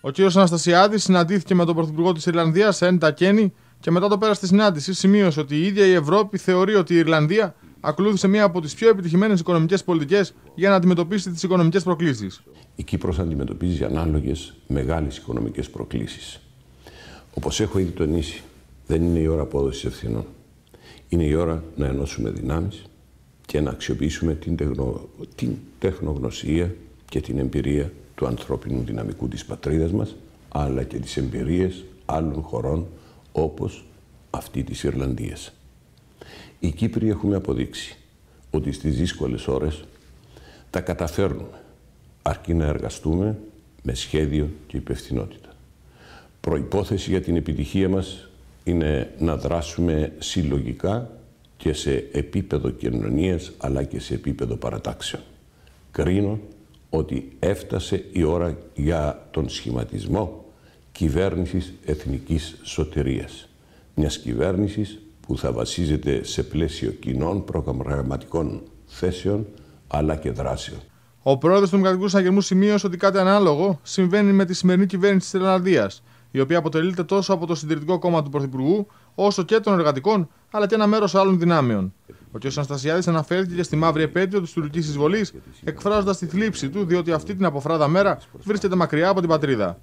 Ο κ. Αναστασιάδης συναντήθηκε με τον Πρωθυπουργό της Ιρλανδίας, Έντα Κένι, και μετά το πέρας της συνάντησης σημείωσε ότι η ίδια η Ευρώπη θεωρεί ότι η Ιρλανδία ακολούθησε μία από τις πιο επιτυχημένες οικονομικές πολιτικές για να αντιμετωπίσει τις οικονομικές προκλήσεις. Η Κύπρος αντιμετωπίζει ανάλογες μεγάλες οικονομικές προκλήσεις. Όπως έχω ήδη τονίσει, δεν είναι η ώρα απόδοσης ευθυνών. Είναι η ώρα να ενώσουμε δυνάμεις και να αξιοποιήσουμε την, την τεχνογνωσία και την εμπειρία του ανθρώπινου δυναμικού της πατρίδας μας, αλλά και τις εμπειρίες άλλων χωρών όπως αυτή της Ιρλανδίας. Οι Κύπροι έχουμε αποδείξει ότι στις δύσκολες ώρες τα καταφέρνουμε αρκεί να εργαστούμε με σχέδιο και υπευθυνότητα. Προϋπόθεση για την επιτυχία μας είναι να δράσουμε συλλογικά και σε επίπεδο κοινωνίας αλλά και σε επίπεδο παρατάξεων. Κρίνω ότι έφτασε η ώρα για τον σχηματισμό κυβέρνησης εθνικής σωτηρίας. Μιας κυβέρνησης που θα βασίζεται σε πλαίσιο κοινών προγραμματικών θέσεων αλλά και δράσεων. Ο πρόεδρος του Δημοκρατικού Συναγερμού σημείωσε ότι κάτι ανάλογο συμβαίνει με τη σημερινή κυβέρνηση της η οποία αποτελείται τόσο από το συντηρητικό κόμμα του Πρωθυπουργού, όσο και των εργατικών, αλλά και ένα μέρος άλλων δυνάμεων. Ο κ. Αναστασιάδης αναφέρθηκε στη μαύρη επέτειο της τουρκικής εισβολής, εκφράζοντας τη θλίψη του διότι αυτή την αποφράδα μέρα βρίσκεται μακριά από την πατρίδα.